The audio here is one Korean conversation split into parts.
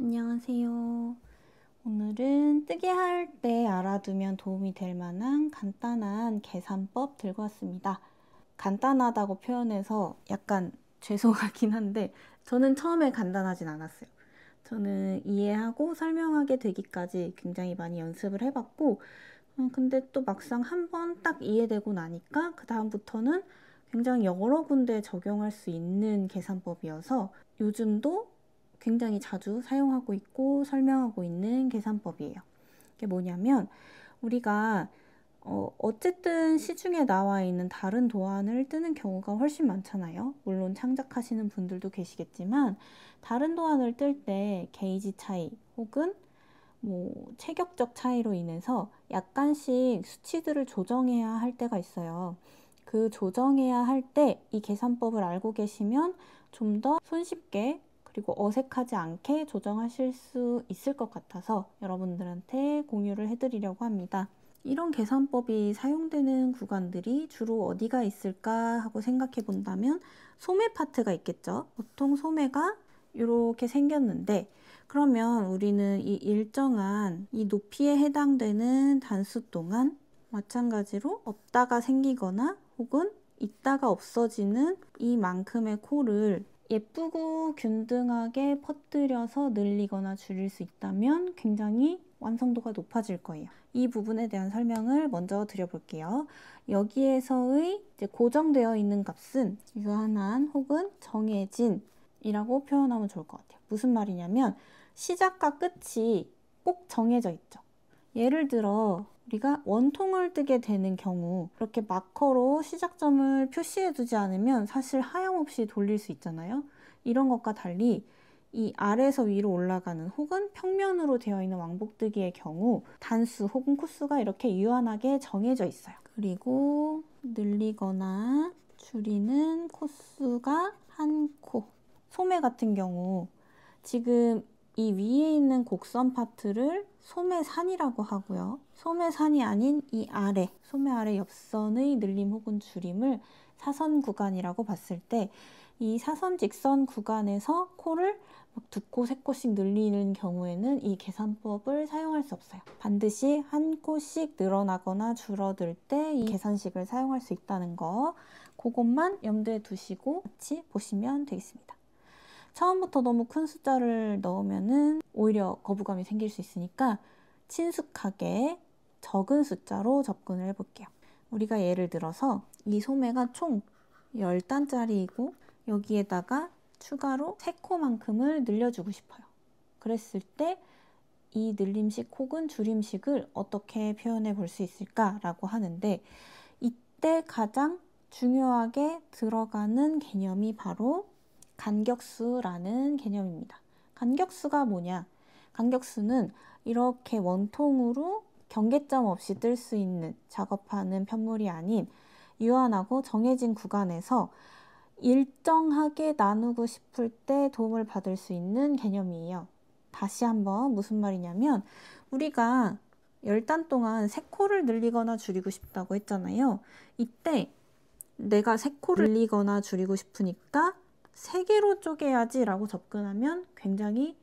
안녕하세요. 오늘은 뜨개 할때 알아두면 도움이 될 만한 간단한 계산법 들고 왔습니다. 간단하다고 표현해서 약간 죄송하긴 한데 저는 처음에 간단하진 않았어요. 저는 이해하고 설명하게 되기까지 굉장히 많이 연습을 해봤고 어, 근데 또 막상 한번딱 이해되고 나니까 그 다음부터는 굉장히 여러 군데 적용할 수 있는 계산법이어서 요즘도 굉장히 자주 사용하고 있고 설명하고 있는 계산법이에요. 이게 뭐냐면 우리가 어, 어쨌든 시중에 나와 있는 다른 도안을 뜨는 경우가 훨씬 많잖아요. 물론 창작하시는 분들도 계시겠지만 다른 도안을 뜰 때 게이지 차이 혹은 뭐 체격적 차이로 인해서 약간씩 수치들을 조정해야 할 때가 있어요. 그 조정해야 할 때 이 계산법을 알고 계시면 좀 더 손쉽게 그리고 어색하지 않게 조정하실 수 있을 것 같아서 여러분들한테 공유를 해드리려고 합니다. 이런 계산법이 사용되는 구간들이 주로 어디가 있을까 하고 생각해 본다면 소매 파트가 있겠죠. 보통 소매가 이렇게 생겼는데 그러면 우리는 이 일정한 이 높이에 해당되는 단수 동안 마찬가지로 없다가 생기거나 혹은 있다가 없어지는 이만큼의 코를 예쁘고 균등하게 퍼뜨려서 늘리거나 줄일 수 있다면 굉장히 완성도가 높아질 거예요. 이 부분에 대한 설명을 먼저 드려볼게요. 여기에서의 고정되어 있는 값은 유한한 혹은 정해진 이라고 표현하면 좋을 것 같아요. 무슨 말이냐면 시작과 끝이 꼭 정해져 있죠. 예를 들어 우리가 원통을 뜨게 되는 경우 이렇게 마커로 시작점을 표시해 두지 않으면 사실 하염없이 돌릴 수 있잖아요. 이런 것과 달리 이 아래에서 위로 올라가는 혹은 평면으로 되어 있는 왕복뜨기의 경우 단수 혹은 코수가 이렇게 유한하게 정해져 있어요. 그리고 늘리거나 줄이는 코수가 한 코. 소매 같은 경우 지금 이 위에 있는 곡선 파트를 소매산이라고 하고요. 소매산이 아닌 이 아래, 소매 아래 옆선의 늘림 혹은 줄임을 사선 구간이라고 봤을 때 이 사선 직선 구간에서 코를 두 코, 세 코씩 늘리는 경우에는 이 계산법을 사용할 수 없어요. 반드시 한 코씩 늘어나거나 줄어들 때 이 계산식을 사용할 수 있다는 거 그것만 염두에 두시고 같이 보시면 되겠습니다. 처음부터 너무 큰 숫자를 넣으면은 오히려 거부감이 생길 수 있으니까 친숙하게 적은 숫자로 접근을 해볼게요. 우리가 예를 들어서 이 소매가 총 10단짜리이고 여기에다가 추가로 3코만큼을 늘려주고 싶어요. 그랬을 때 이 늘림식 혹은 줄임식을 어떻게 표현해 볼 수 있을까라고 하는데 이때 가장 중요하게 들어가는 개념이 바로 간격수라는 개념입니다. 간격수가 뭐냐? 간격수는 이렇게 원통으로 경계점 없이 뜰 수 있는 작업하는 편물이 아닌 유한하고 정해진 구간에서 일정하게 나누고 싶을 때 도움을 받을 수 있는 개념이에요. 다시 한번 무슨 말이냐면 우리가 열 단 동안 세코를 늘리거나 줄이고 싶다고 했잖아요. 이때 내가 세코를 늘리거나 줄이고 싶으니까 세 개로 쪼개야지라고 접근하면 굉장히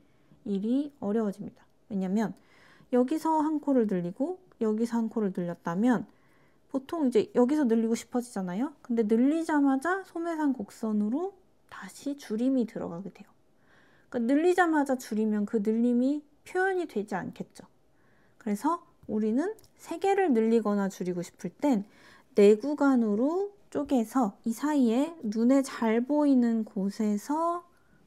일이 어려워집니다. 왜냐면 여기서 한 코를 늘리고 여기서 한 코를 늘렸다면 보통 이제 여기서 늘리고 싶어지잖아요. 근데 늘리자마자 소매상 곡선으로 다시 줄임이 들어가게 돼요. 그러니까 늘리자마자 줄이면 그 늘림이 표현이 되지 않겠죠. 그래서 우리는 세 개를 늘리거나 줄이고 싶을 땐 네 구간으로 쪼개서 이 사이에 눈에 잘 보이는 곳에서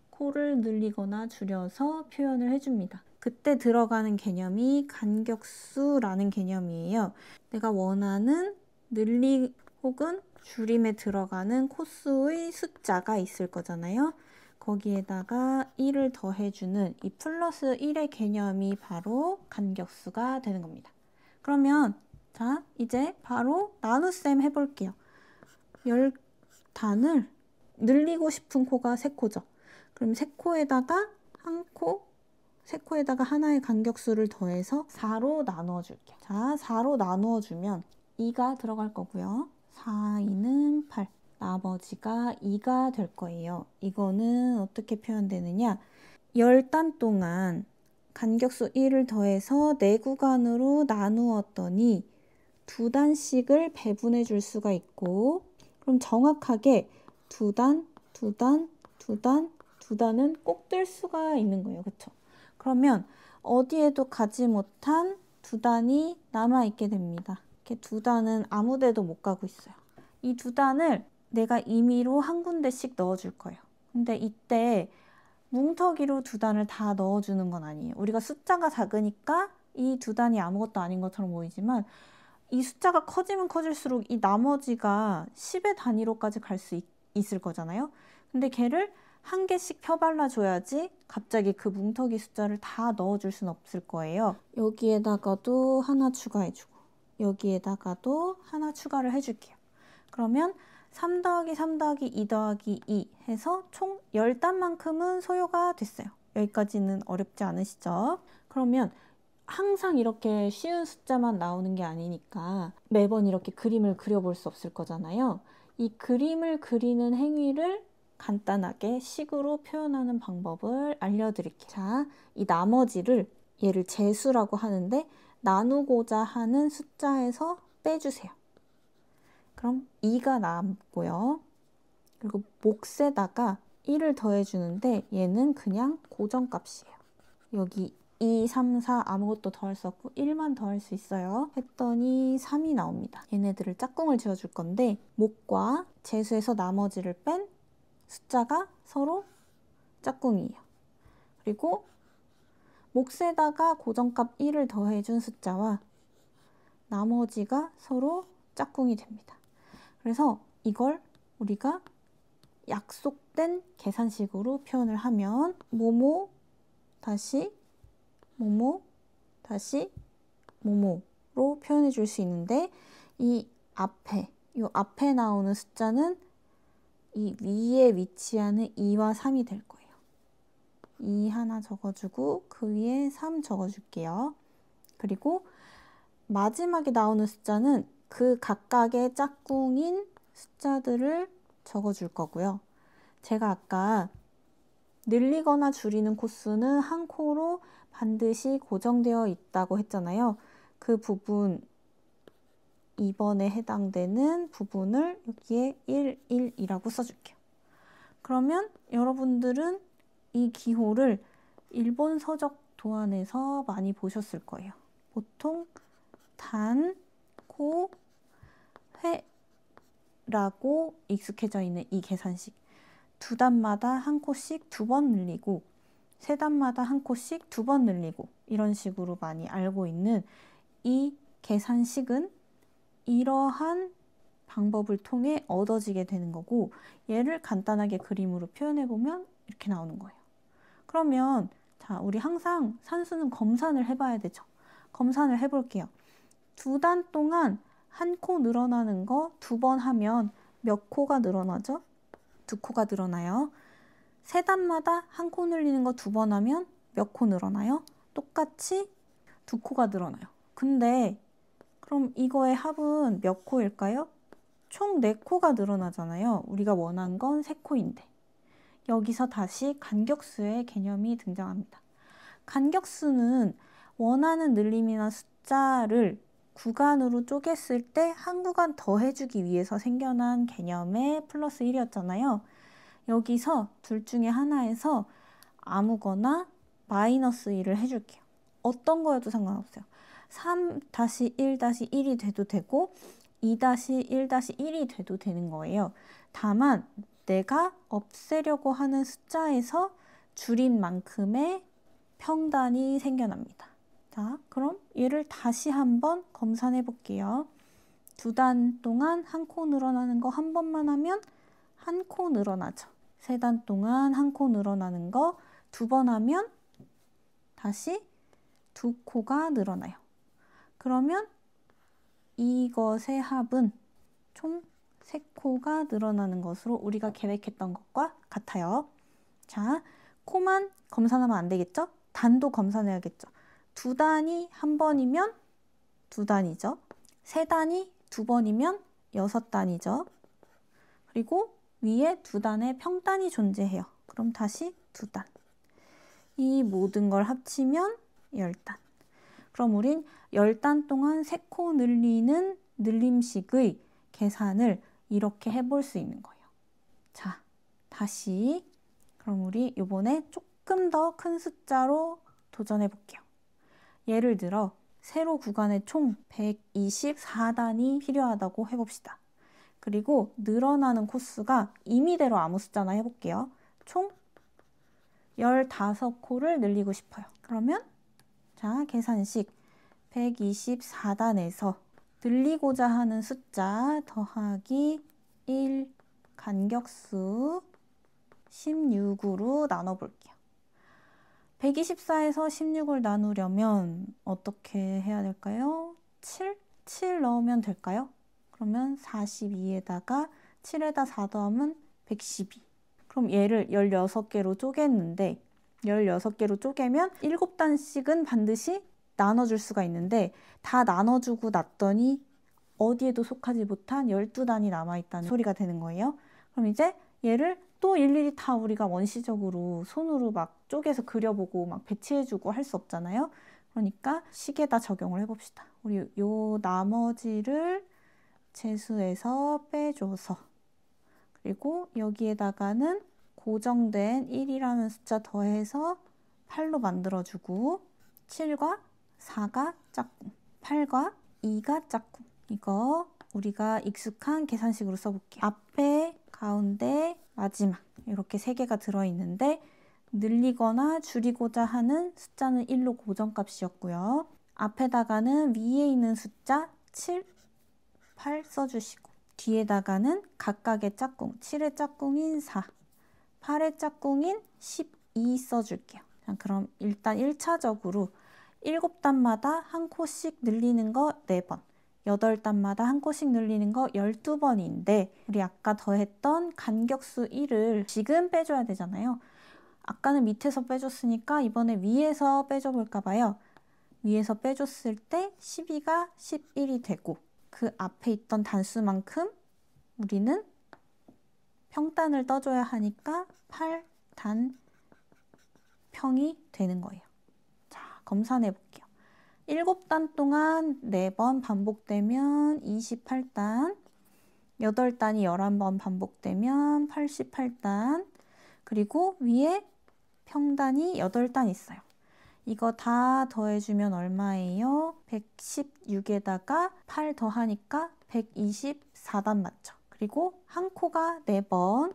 코를 늘리거나 줄여서 표현을 해줍니다. 그때 들어가는 개념이 간격수라는 개념이에요. 내가 원하는 늘리 혹은 줄임에 들어가는 코수의 숫자가 있을 거잖아요. 거기에다가 1을 더해주는 이 플러스 1의 개념이 바로 간격수가 되는 겁니다. 그러면 자 이제 바로 나눗셈 해볼게요. 10단을 늘리고 싶은 코가 3코죠. 그럼 3코에다가 한 코, 3코에다가 하나의 간격수를 더해서 4로 나누어줄게요 자, 4로 나누어주면 2가 들어갈 거고요. 4, 2는 8. 나머지가 2가 될 거예요. 이거는 어떻게 표현되느냐? 10단 동안 간격수 1을 더해서 4구간으로 나누었더니 2 단씩을 배분해 줄 수가 있고 그럼 정확하게 두 단, 두 단, 두 단, 두 단은 꼭 뜰 수가 있는 거예요. 그렇 그러면 어디에도 가지 못한 두 단이 남아 있게 됩니다. 이렇게 두 단은 아무 데도 못 가고 있어요. 이 두 단을 내가 임의로 한 군데씩 넣어 줄 거예요. 근데 이때 뭉터기로 두 단을 다 넣어 주는 건 아니에요. 우리가 숫자가 작으니까 이 두 단이 아무것도 아닌 것처럼 보이지만 이 숫자가 커지면 커질수록 이 나머지가 10의 단위로까지 갈 수 있을 거잖아요. 근데 걔를 한 개씩 펴발라 줘야지 갑자기 그뭉터기 숫자를 다 넣어줄 순 없을 거예요. 여기에다가도 하나 추가해주고 여기에다가도 하나 추가를 해줄게요. 그러면 3 더하기 3 더하기 2 더하기 2 해서 총 10단만큼은 소요가 됐어요. 여기까지는 어렵지 않으시죠? 그러면 항상 이렇게 쉬운 숫자만 나오는 게 아니니까 매번 이렇게 그림을 그려볼 수 없을 거잖아요. 이 그림을 그리는 행위를 간단하게 식으로 표현하는 방법을 알려드릴게요. 자, 이 나머지를 얘를 재수라고 하는데 나누고자 하는 숫자에서 빼주세요. 그럼 2가 남고요. 그리고 몫에다가 1을 더해주는데 얘는 그냥 고정값이에요. 여기 2, 3, 4 아무것도 더할 수 없고 1만 더할 수 있어요. 했더니 3이 나옵니다. 얘네들을 짝꿍을 지어줄 건데 목과 재수에서 나머지를 뺀 숫자가 서로 짝꿍이에요. 그리고 목세다가 고정값 1을 더해준 숫자와 나머지가 서로 짝꿍이 됩니다. 그래서 이걸 우리가 약속된 계산식으로 표현을 하면 모모 다시 모모 다시 모모로 표현해 줄 수 있는데 이 앞에 이 앞에 나오는 숫자는 이 위에 위치하는 2와 3이 될 거예요. 2 하나 적어주고 그 위에 3 적어줄게요. 그리고 마지막에 나오는 숫자는 그 각각의 짝꿍인 숫자들을 적어줄 거고요. 제가 아까 늘리거나 줄이는 코수는 한 코로 반드시 고정되어 있다고 했잖아요. 그 부분 2번에 해당되는 부분을 여기에 1, 1이라고 써줄게요. 그러면 여러분들은 이 기호를 일본 서적 도안에서 많이 보셨을 거예요. 보통 단, 코, 회라고 익숙해져 있는 이 계산식. 두 단마다 한 코씩 두 번 늘리고 세 단마다 한 코씩 두 번 늘리고 이런 식으로 많이 알고 있는 이 계산식은 이러한 방법을 통해 얻어지게 되는 거고 얘를 간단하게 그림으로 표현해 보면 이렇게 나오는 거예요. 그러면 자 우리 항상 산수는 검산을 해봐야 되죠. 검산을 해볼게요. 두 단 동안 한 코 늘어나는 거 두 번 하면 몇 코가 늘어나죠? 두 코가 늘어나요. 세 단마다 한 코 늘리는 거 두 번 하면 몇 코 늘어나요? 똑같이 두 코가 늘어나요. 근데 그럼 이거의 합은 몇 코일까요? 총 네코가 늘어나잖아요. 우리가 원한 건 세코인데 여기서 다시 간격수의 개념이 등장합니다. 간격수는 원하는 늘림이나 숫자를 구간으로 쪼갰을 때 한 구간 더 해주기 위해서 생겨난 개념의 플러스 1이었잖아요. 여기서 둘 중에 하나에서 아무거나 마이너스 1을 해줄게요. 어떤 거여도 상관없어요. 3-1-1이 돼도 되고 2-1-1이 돼도 되는 거예요. 다만 내가 없애려고 하는 숫자에서 줄인 만큼의 평단이 생겨납니다. 자, 그럼 얘를 다시 한번 검산해 볼게요. 두 단 동안 한 코 늘어나는 거 한 번만 하면 한 코 늘어나죠. 세단 동안 한 코 늘어나는 거 두 번 하면 다시 두 코가 늘어나요. 그러면 이것의 합은 총 세 코가 늘어나는 것으로 우리가 계획했던 것과 같아요. 자, 코만 검사하면 안 되겠죠? 단도 검사해야겠죠. 두 단이 한 번이면 두 단이죠. 세 단이 두 번이면 여섯 단이죠. 그리고 위에 두 단의 평단이 존재해요. 그럼 다시 두 단. 이 모든 걸 합치면 열 단. 그럼 우린 열단 동안 세 코 늘리는 늘림식의 계산을 이렇게 해볼 수 있는 거예요. 자, 다시 그럼 우리 요번에 조금 더 큰 숫자로 도전해 볼게요. 예를 들어 세로 구간의총 124단이 필요하다고 해봅시다. 그리고 늘어나는 코스가 임의대로 아무 숫자나 해볼게요. 총 15코를 늘리고 싶어요. 그러면 자 계산식 124단에서 늘리고자 하는 숫자 더하기 1 간격수 16으로 나눠볼게요. 124에서 16을 나누려면 어떻게 해야 될까요? 7? 7 넣으면 될까요? 그러면 42에다가 7에다 4 더하면 112. 그럼 얘를 16개로 쪼갰는데 16개로 쪼개면 7단씩은 반드시 나눠줄 수가 있는데 다 나눠주고 났더니 어디에도 속하지 못한 12단이 남아있다는 소리가 되는 거예요. 그럼 이제 얘를 또 일일이 다 우리가 원시적으로 손으로 막 쪼개서 그려보고 막 배치해주고 할 수 없잖아요. 그러니까 식에다 적용을 해봅시다. 우리 요 나머지를 재수에서 빼줘서 그리고 여기에다가는 고정된 1이라는 숫자 더해서 8로 만들어주고 7과 4가 짝꿍 8과 2가 짝꿍 이거 우리가 익숙한 계산식으로 써볼게요 앞에 가운데 마지막 이렇게 3 개가 들어있는데 늘리거나 줄이고자 하는 숫자는 1로 고정값이었고요 앞에다가는 위에 있는 숫자 7 8 써주시고 뒤에다가는 각각의 짝꿍 7의 짝꿍인 4 8의 짝꿍인 12 써줄게요. 그럼 일단 1차적으로 7단마다 한 코씩 늘리는 거 4번 8단마다 한 코씩 늘리는 거 12번인데 우리 아까 더했던 간격수 1을 지금 빼줘야 되잖아요. 아까는 밑에서 빼줬으니까 이번에 위에서 빼줘 볼까 봐요. 위에서 빼줬을 때 12가 11이 되고 그 앞에 있던 단수만큼 우리는 평단을 떠줘야 하니까 8단 평이 되는 거예요. 자, 검산해 볼게요. 7단 동안 4번 반복되면 28단, 8단이 11번 반복되면 88단, 그리고 위에 평단이 8단 있어요. 이거 다 더해주면 얼마예요? 116에다가 8 더하니까 124단 맞죠? 그리고 한 코가 4번,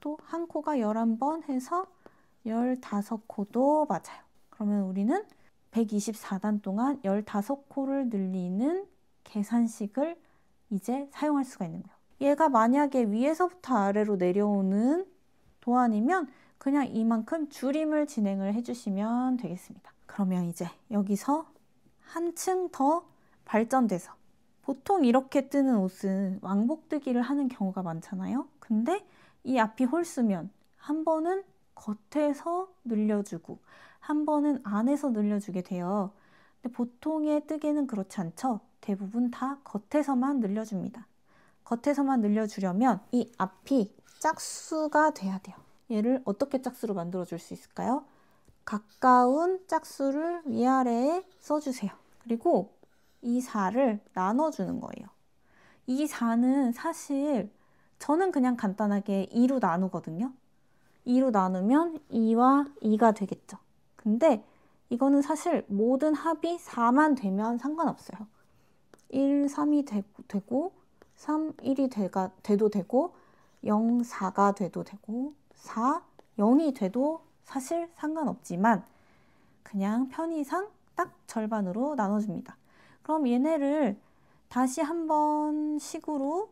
또 한 코가 11번 해서 15코도 맞아요. 그러면 우리는 124단 동안 15코를 늘리는 계산식을 이제 사용할 수가 있는 거예요. 얘가 만약에 위에서부터 아래로 내려오는 도안이면 그냥 이만큼 줄임을 진행을 해주시면 되겠습니다. 그러면 이제 여기서 한층 더 발전돼서 보통 이렇게 뜨는 옷은 왕복뜨기를 하는 경우가 많잖아요. 근데 이 앞이 홀수면 한 번은 겉에서 늘려주고 한 번은 안에서 늘려주게 돼요. 근데 보통의 뜨개는 그렇지 않죠. 대부분 다 겉에서만 늘려줍니다. 겉에서만 늘려주려면 이 앞이 짝수가 돼야 돼요. 얘를 어떻게 짝수로 만들어 줄 수 있을까요? 가까운 짝수를 위아래에 써주세요. 그리고 이 4를 나눠주는 거예요. 이 4는 사실 저는 그냥 간단하게 2로 나누거든요. 2로 나누면 2와 2가 되겠죠. 근데 이거는 사실 모든 합이 4만 되면 상관없어요. 1, 3이 되, 되고 3, 1이 되가, 돼도 되고 0, 4가 돼도 되고 4, 0이 돼도 사실 상관없지만 그냥 편의상 딱 절반으로 나눠줍니다. 그럼 얘네를 다시 한번 식으로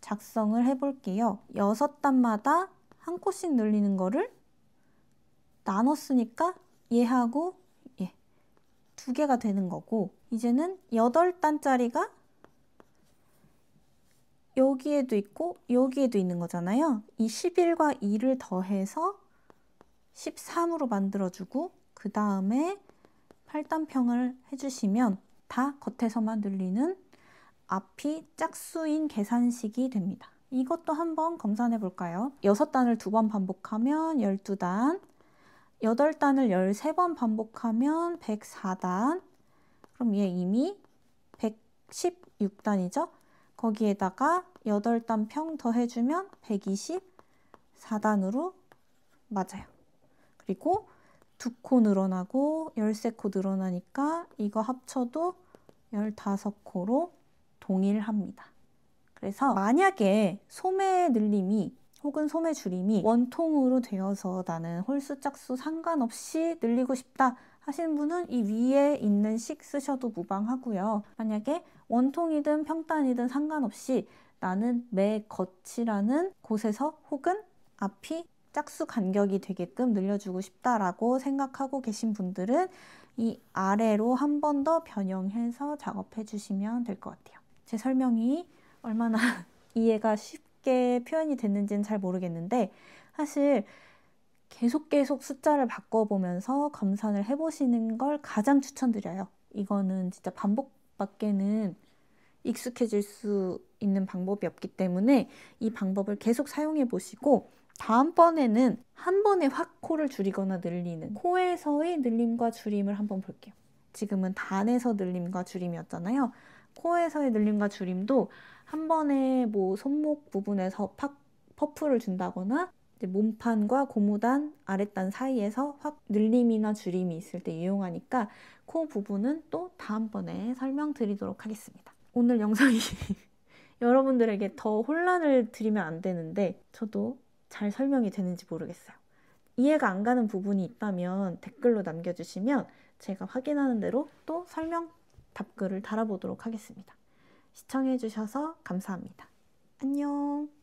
작성을 해볼게요. 6 단마다 한 코씩 늘리는 거를 나눴으니까 얘하고 얘두 예, 개가 되는 거고 이제는 8 단짜리가 여기에도 있고 여기에도 있는 거잖아요. 이 11과 2를 더해서 13으로 만들어주고 그 다음에 8단평을 해주시면 다 겉에서만 늘리는 앞이 짝수인 계산식이 됩니다. 이것도 한번 검산해 볼까요? 6단을 두 번 반복하면 12단, 8단을 13번 반복하면 104단, 그럼 얘 이미 116단이죠? 거기에다가 8단 평 더해주면 124단으로 맞아요. 그리고 2코 늘어나고 13코 늘어나니까 이거 합쳐도 15코로 동일합니다. 그래서 만약에 소매 늘림이 혹은 소매 줄임이 원통으로 되어서 나는 홀수 짝수 상관없이 늘리고 싶다 하시는 분은 이 위에 있는 식 쓰셔도 무방하고요. 만약에 원통이든 평단이든 상관없이 나는 매 겉이라는 곳에서 혹은 앞이 짝수 간격이 되게끔 늘려주고 싶다라고 생각하고 계신 분들은 이 아래로 한 번 더 변형해서 작업해 주시면 될 것 같아요. 제 설명이 얼마나 이해가 쉽게 표현이 됐는지는 잘 모르겠는데 사실 계속 계속 숫자를 바꿔보면서 검산을 해보시는 걸 가장 추천드려요. 이거는 진짜 반복 밖에는 익숙해질 수 있는 방법이 없기 때문에 이 방법을 계속 사용해 보시고 다음번에는 한 번에 확 코를 줄이거나 늘리는 코에서의 늘림과 줄임을 한번 볼게요. 지금은 단에서 늘림과 줄임이었잖아요. 코에서의 늘림과 줄임도 한 번에 뭐 손목 부분에서 팍 퍼프를 준다거나 몸판과 고무단, 아랫단 사이에서 확 늘림이나 줄임이 있을 때 유용하니까 코 그 부분은 또 다음번에 설명드리도록 하겠습니다. 오늘 영상이 여러분들에게 더 혼란을 드리면 안 되는데 저도 잘 설명이 되는지 모르겠어요. 이해가 안 가는 부분이 있다면 댓글로 남겨주시면 제가 확인하는 대로 또 설명 답글을 달아보도록 하겠습니다. 시청해주셔서 감사합니다. 안녕!